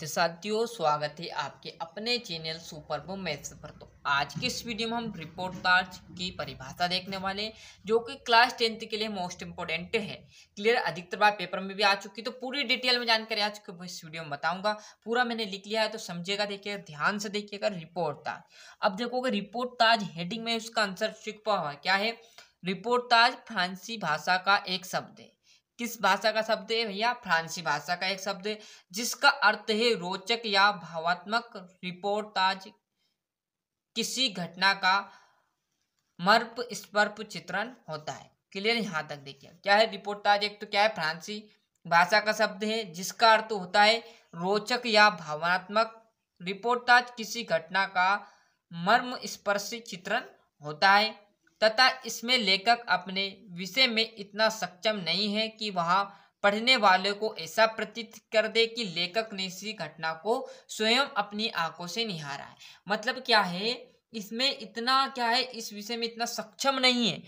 तो साथियों स्वागत है आपके अपने चैनल सुपर बो मैथ्स पर तो आज की इस वीडियो में हम रिपोर्ट कार्ड की परिभाषा देखने वाले जो कि क्लास टेंथ के लिए मोस्ट इंपोर्टेंट है क्लियर अधिकतर बार पेपर में भी आ चुकी तो पूरी डिटेल में जानकारी आ चुकी इस वीडियो में बताऊंगा पूरा मैंने लिख लिया है तो समझेगा देखिए ध्यान से देखिएगा रिपोर्ट ताज अब देखोगे रिपोर्ट ताज हेडिंग में उसका आंसर चुप हुआ क्या है रिपोर्ट ताज फ्रांसी भाषा का एक शब्द है किस भाषा का शब्द है भैया फ्रांसी भाषा का एक शब्द है जिसका अर्थ है रोचक या भावात्मक रिपोर्टाज किसी घटना का मर्प स्पर्प चित्रण होता है क्लियर यहां तक देखिए क्या है रिपोर्टाज एक तो क्या है फ्रांसी भाषा का शब्द है जिसका अर्थ होता है रोचक या भावनात्मक रिपोर्टाज किसी घटना का मर्म स्पर्श चित्रण होता है तथा इसमें लेखक अपने विषय में इतना सक्षम नहीं है कि वह पढ़ने वाले को ऐसा प्रतीत कर दे कि लेखक ने इसी घटना को स्वयं अपनी आंखों से निहारा है मतलब क्या है इसमें इतना क्या है इस विषय में इतना सक्षम नहीं है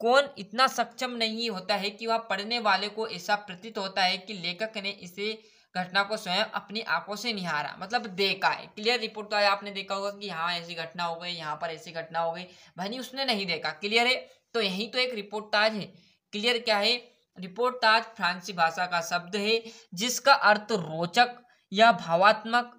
कौन इतना सक्षम नहीं होता है कि वह पढ़ने वाले को ऐसा प्रतीत होता है कि लेखक ने इसे घटना को स्वयं अपनी आंखों से निहारा मतलब देखा है क्लियर रिपोर्ट तो आया आपने देखा होगा कि हाँ ऐसी घटना हो गई यहाँ पर ऐसी घटना हो गई भाई उसने नहीं देखा क्लियर है तो यही तो एक रिपोर्ट ताज है क्लियर क्या है रिपोर्ट ताज फ्रांसी भाषा का शब्द है जिसका अर्थ रोचक या भावात्मक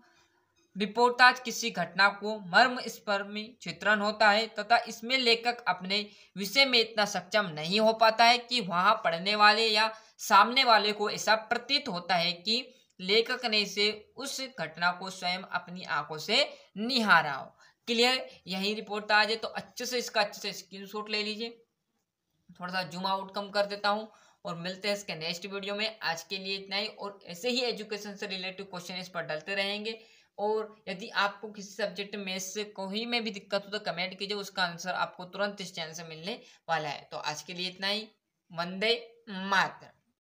रिपोर्टाज किसी घटना को मर्म स्पर्मी चित्रण होता है तथा इसमें लेखक अपने विषय में इतना सक्षम नहीं हो पाता है कि वहाँ पढ़ने वाले या सामने वाले को ऐसा प्रतीत होता है कि लेखक ने इसे उस घटना को स्वयं अपनी आंखों से निहारा हो क्लियर यही रिपोर्ट आ जाए तो अच्छे से इसका अच्छे से स्क्रीन ले लीजिए थोड़ा सा जूम आउट कम कर देता हूँ और मिलते हैं इसके नेक्स्ट वीडियो में आज के लिए इतना ही और ऐसे ही एजुकेशन से रिलेटेड क्वेश्चन इस पर डलते रहेंगे और यदि आपको किसी सब्जेक्ट में से कोई में भी दिक्कत हो तो कमेंट कीजिए उसका आंसर आपको तुरंत इस चैनल से मिलने वाला है तो आज के लिए इतना ही वंदे मातर